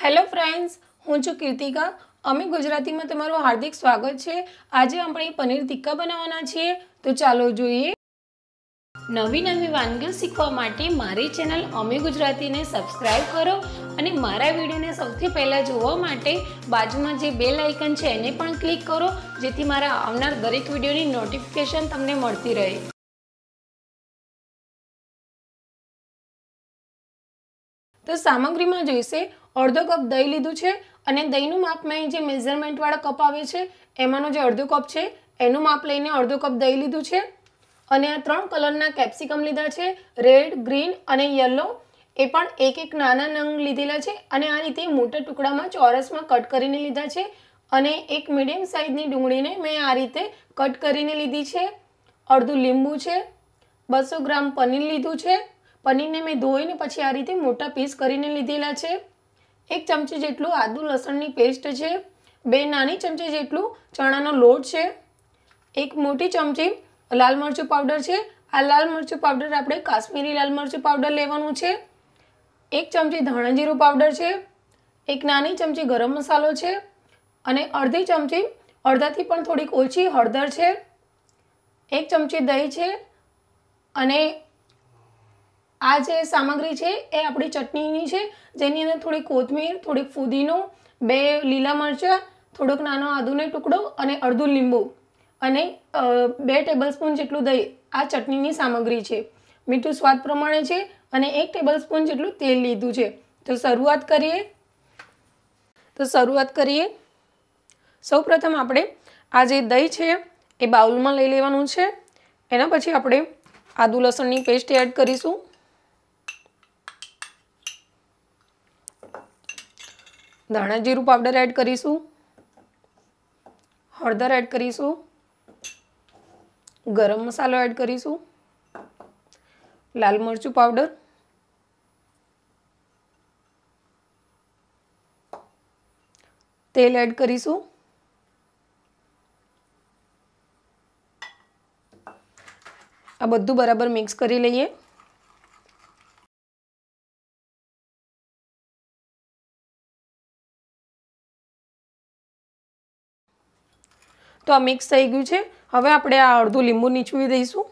hello friends હું છું કીર્તિકા અમે ગુજરાતીમાં તમારું હાર્દિક સ્વાગત છે આજે આપણે પનીર ટિક્કા બનાવવાના છીએ તો ચાલો જોઈએ નવી નવી વાનગીઓ શીખવા માટે મારી ચેનલ અમે ગુજરાતીને સબસ્ક્રાઈબ કરો અને મારા વિડીયોને સૌથી પહેલાં જોવા માટે બાજુમાં જે બે આઇકન છે એને પણ ક્લિક કરો જેથી મારા આવનાર દરેક વિડીયોની નોટિફિકેશન તમને મળતી રહે તો સામગ્રીમાં જોઈશે અડધો કપ દહીં લીધું છે અને દહીંનું માપ મેં જે મેઝરમેન્ટવાળા કપ આવે છે એમાંનો જે અડધો કપ છે એનું માપ લઈને અડધો કપ દહીં લીધું છે અને આ ત્રણ કલરના કેપ્સિકમ લીધા છે રેડ ગ્રીન અને યલો એ પણ એક એક નાના નંગ લીધેલા છે અને આ રીતે મોટા ટુકડામાં ચોરસમાં કટ કરીને લીધા છે અને એક મીડિયમ સાઇઝની ડુંગળીને મેં આ રીતે કટ કરીને લીધી છે અડધું લીંબુ છે બસો ગ્રામ પનીર લીધું છે પનીરને મેં ધોઈને પછી આ રીતે મોટા પીસ કરીને લીધેલા છે એક ચમચી જેટલું આદુ લસણની પેસ્ટ છે બે નાની ચમચી જેટલું ચણાનો લોટ છે એક મોટી ચમચી લાલ મરચું પાવડર છે આ લાલ મરચું પાવડર આપણે કાશ્મીરી લાલ મરચું પાવડર લેવાનું છે એક ચમચી ધાણાજીરું પાવડર છે એક નાની ચમચી ગરમ મસાલો છે અને અડધી ચમચી અડધાથી પણ થોડીક ઓછી હળદર છે એક ચમચી દહીં છે અને આ જે સામગ્રી છે એ આપણી ચટણીની છે જેની અંદર થોડી કોથમીર થોડીક ફુદીનો બે લીલા મરચાં થોડોક નાનો આદુનો ટુકડો અને અડધું લીંબુ અને બે ટેબલસ્પૂન જેટલું દહીં આ ચટણીની સામગ્રી છે મીઠું સ્વાદ પ્રમાણે છે અને એક ટેબલસ્પૂન જેટલું તેલ લીધું છે તો શરૂઆત કરીએ તો શરૂઆત કરીએ સૌપ્રથમ આપણે આ જે દહીં છે એ બાઉલમાં લઈ લેવાનું છે એના પછી આપણે આદુ લસણની પેસ્ટ એડ કરીશું ધાણા જીરું પાવડર એડ કરીશું હળદર એડ કરીશું ગરમ મસાલો એડ કરીશું લાલ મરચું પાવડર તેલ એડ કરીશું આ બધું બરાબર મિક્સ કરી લઈએ તો આ મિક્સ થઈ ગયું છે હવે આપણે આ અડધું લીંબુ નીચવી દઈશું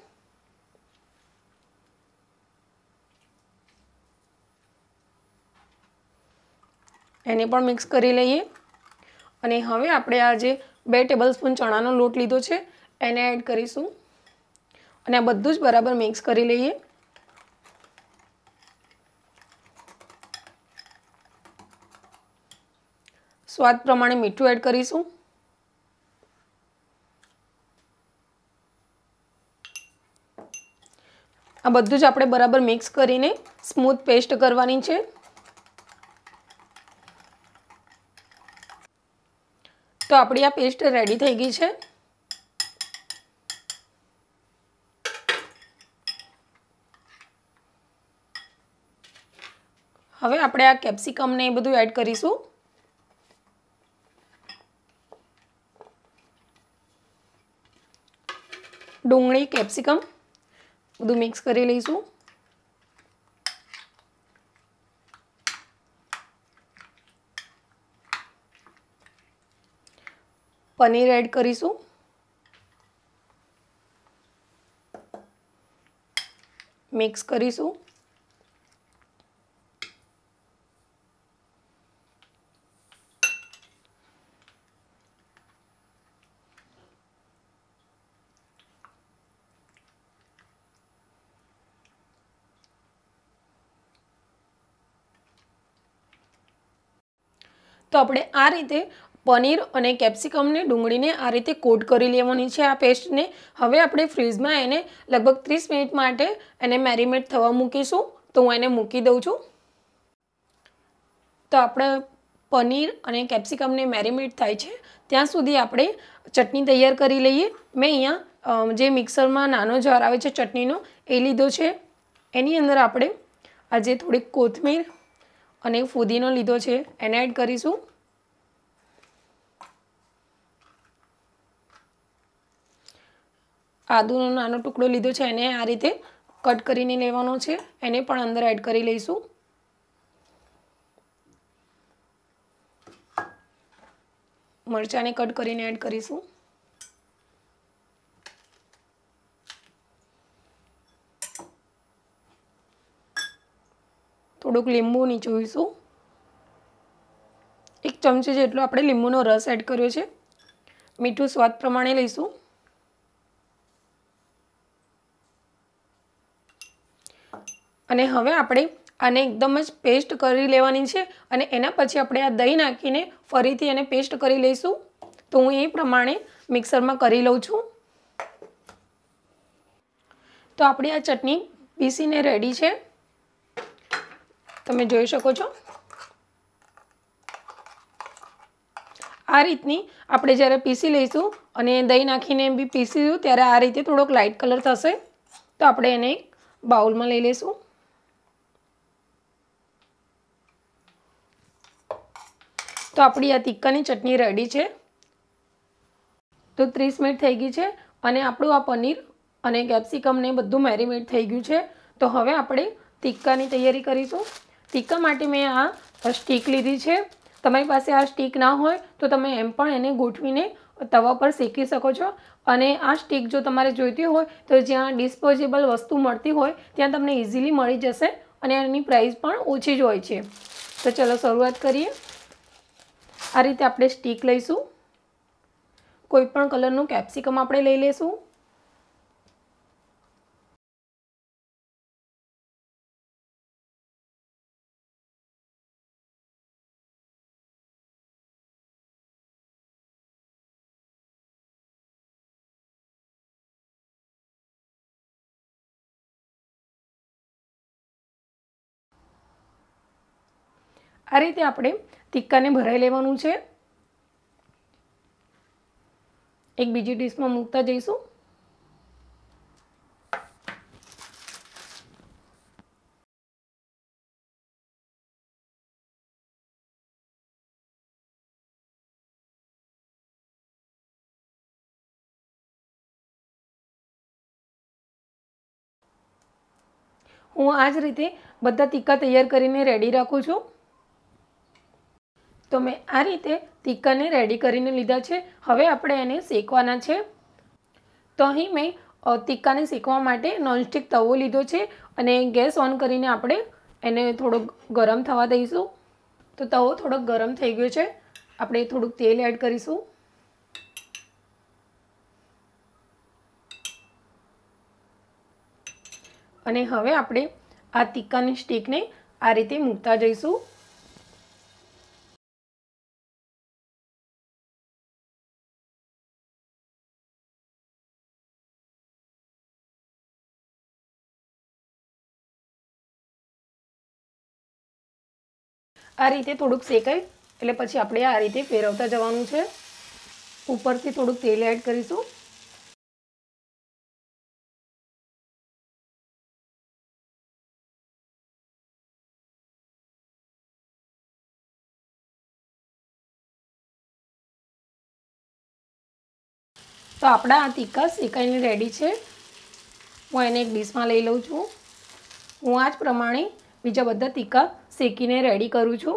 એને પણ મિક્સ કરી લઈએ અને હવે આપણે આ જે બે ટેબલસ્પૂન ચણાનો લોટ લીધો છે એને એડ કરીશું અને આ બધું જ બરાબર મિક્સ કરી લઈએ સ્વાદ પ્રમાણે મીઠું એડ કરીશું આ બધું જ આપણે બરાબર મિક્સ કરીને સ્મૂથ પેસ્ટ કરવાની છે તો આપણી આ પેસ્ટ રેડી થઈ ગઈ છે હવે આપણે આ કેપ્સિકમને એ બધું એડ કરીશું ડુંગળી કેપ્સિકમ બધું મિક્સ કરી લઈશું પનીર એડ કરીશું મિક્સ કરીશું તો આપણે આ રીતે પનીર અને કેપ્સિકમને ડુંગળીને આ રીતે કોટ કરી લેવાની છે આ પેસ્ટને હવે આપણે ફ્રીઝમાં એને લગભગ ત્રીસ મિનિટ માટે એને મેરીમેટ થવા મૂકીશું તો હું એને મૂકી દઉં છું તો આપણે પનીર અને કેપ્સિકમને મેરીમેટ થાય છે ત્યાં સુધી આપણે ચટણી તૈયાર કરી લઈએ મેં અહીંયા જે મિક્સરમાં નાનો જાર આવે છે ચટણીનો એ લીધો છે એની અંદર આપણે આજે થોડીક કોથમીર અને ફુદીનો લીધો છે એને એડ કરીશું આદુનો નાનો ટુકડો લીધો છે એને આ રીતે કટ કરીને લેવાનો છે એને પણ અંદર એડ કરી લઈશું મરચાંને કટ કરીને એડ કરીશું થોડુંક લીંબુ જોઈશું એક ચમચી જેટલો આપણે લીંબુનો રસ એડ કર્યો છે મીઠું સ્વાદ પ્રમાણે લઈશું અને હવે આપણે આને એકદમ જ પેસ્ટ કરી લેવાની છે અને એના પછી આપણે આ દહીં નાખીને ફરીથી એને પેસ્ટ કરી લઈશું તો હું એ પ્રમાણે મિક્સરમાં કરી લઉં છું તો આપણી આ ચટણી પીસીને રેડી છે તમે જોઈ શકો છો આ રીતની આપણે જ્યારે પીસી લઈશું અને દહીં નાખીને બી પીસીશું ત્યારે આ રીતે થોડોક લાઇટ કલર થશે તો આપણે એને એક બાઉલમાં લઈ લઈશું તો આપણી આ તિક્કાની ચટણી રેડી છે તો ત્રીસ મિનિટ થઈ ગઈ છે અને આપણું આ પનીર અને કેપ્સિકમને બધું મેરીમેટ થઈ ગયું છે તો હવે આપણે તિક્કાની તૈયારી કરીશું ટીકા માટે મેં આ સ્ટીક લીધી છે તમારી પાસે આ સ્ટીક ના હોય તો તમે એમ પણ એને ગોઠવીને તવા પર શેકી શકો છો અને આ સ્ટીક જો તમારે જોઈતી હોય તો જ્યાં ડિસ્પોઝેબલ વસ્તુ મળતી હોય ત્યાં તમને ઇઝીલી મળી જશે અને એની પ્રાઇસ પણ ઓછી જ હોય છે તો ચલો શરૂઆત કરીએ આ રીતે આપણે સ્ટીક લઈશું કોઈપણ કલરનું કેપ્સિકમ આપણે લઈ લઈશું આ રીતે આપણે તીક્કાને ભરાઈ લેવાનું છે એક બીજી ડીશમાં મૂકતા જઈશું હું આ જ રીતે બધા ટીક્કા તૈયાર કરીને રેડી રાખું છું તો મેં આ રીતે તિક્કાને રેડી કરીને લીધા છે હવે આપણે એને શેકવાના છે તો અહીં મેં તિક્કાને શેકવા માટે નોનસ્ટિક તવો લીધો છે અને ગેસ ઓન કરીને આપણે એને થોડોક ગરમ થવા દઈશું તો તવો થોડોક ગરમ થઈ ગયો છે આપણે થોડુંક તેલ એડ કરીશું અને હવે આપણે આ તિક્કાની સ્ટીકને આ રીતે મૂકતા જઈશું આ રીતે થોડુંક શેકાય એટલે પછી આપણે આ રીતે ફેરવતા જવાનું છે ઉપરથી થોડુંક તેલ એડ કરીશું તો આપણા આ તીકા શેકાઈને રેડી છે હું એને એક ડીશમાં લઈ લઉં છું હું આ જ પ્રમાણે બીજા બધા ટીકા શેકીને રેડી કરું છું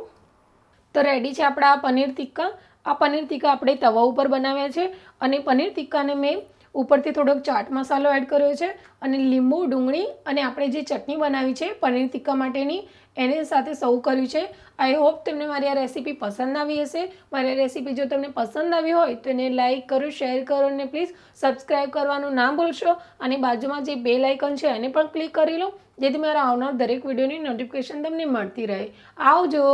તો રેડી છે આપણા પનીર ટીક્કા આ પનીર ટીક્કા આપણે તવા ઉપર બનાવ્યા છે અને પનીર ટીક્કાને મેં ઉપરથી થોડોક ચાટ મસાલો એડ કર્યો છે અને લીંબુ ડુંગળી અને આપણે જે ચટણી બનાવી છે પનીર ટીક્કા માટેની એને સાથે સૌ કર્યું છે આઈ હોપ તમને મારી આ રેસીપી પસંદ આવી હશે મારી રેસીપી જો તમને પસંદ આવી હોય તો એને લાઇક કરો શેર કરો અને પ્લીઝ સબસ્ક્રાઈબ કરવાનું ના ભૂલશો અને બાજુમાં જે બે લાઇકન છે એને પણ ક્લિક કરી લો જેથી મારા આવનાર દરેક વિડીયોની નોટિફિકેશન તમને મળતી રહે આવજો